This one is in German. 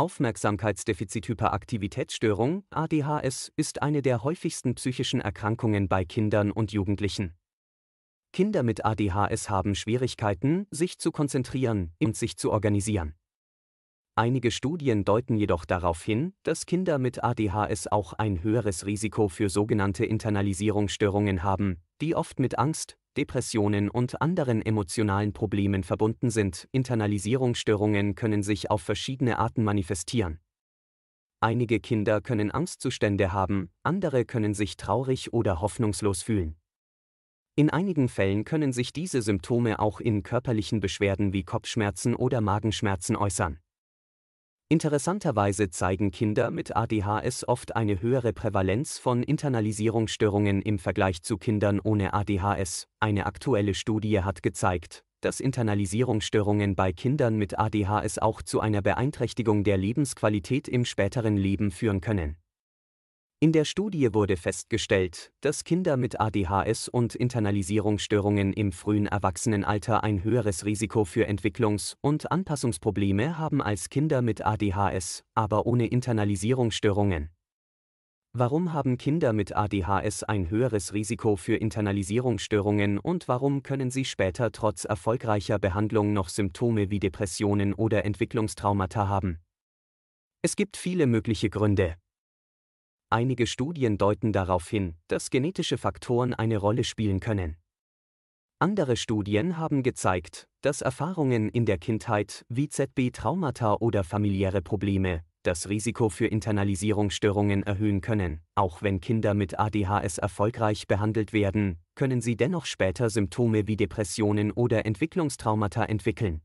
Aufmerksamkeitsdefizit-Hyperaktivitätsstörung ADHS ist eine der häufigsten psychischen Erkrankungen bei Kindern und Jugendlichen. Kinder mit ADHS haben Schwierigkeiten, sich zu konzentrieren und sich zu organisieren. Einige Studien deuten jedoch darauf hin, dass Kinder mit ADHS auch ein höheres Risiko für sogenannte Internalisierungsstörungen haben, die oft mit Angst, Depressionen und anderen emotionalen Problemen verbunden sind. Internalisierungsstörungen können sich auf verschiedene Arten manifestieren. Einige Kinder können Angstzustände haben, andere können sich traurig oder hoffnungslos fühlen. In einigen Fällen können sich diese Symptome auch in körperlichen Beschwerden wie Kopfschmerzen oder Magenschmerzen äußern. Interessanterweise zeigen Kinder mit ADHS oft eine höhere Prävalenz von Internalisierungsstörungen im Vergleich zu Kindern ohne ADHS. Eine aktuelle Studie hat gezeigt, dass Internalisierungsstörungen bei Kindern mit ADHS auch zu einer Beeinträchtigung der Lebensqualität im späteren Leben führen können in der Studie wurde festgestellt, dass Kinder mit ADHS und Internalisierungsstörungen im frühen Erwachsenenalter ein höheres Risiko für Entwicklungs- und Anpassungsprobleme haben als Kinder mit ADHS, aber ohne Internalisierungsstörungen. Warum haben Kinder mit ADHS ein höheres Risiko für Internalisierungsstörungen und warum können sie später trotz erfolgreicher Behandlung noch Symptome wie Depressionen oder Entwicklungstraumata haben? Es gibt viele mögliche Gründe, Einige Studien deuten darauf hin, dass genetische Faktoren eine Rolle spielen können. Andere Studien haben gezeigt, dass Erfahrungen in der Kindheit wie ZB-Traumata oder familiäre Probleme das Risiko für Internalisierungsstörungen erhöhen können. Auch wenn Kinder mit ADHS erfolgreich behandelt werden, können sie dennoch später Symptome wie Depressionen oder Entwicklungstraumata entwickeln.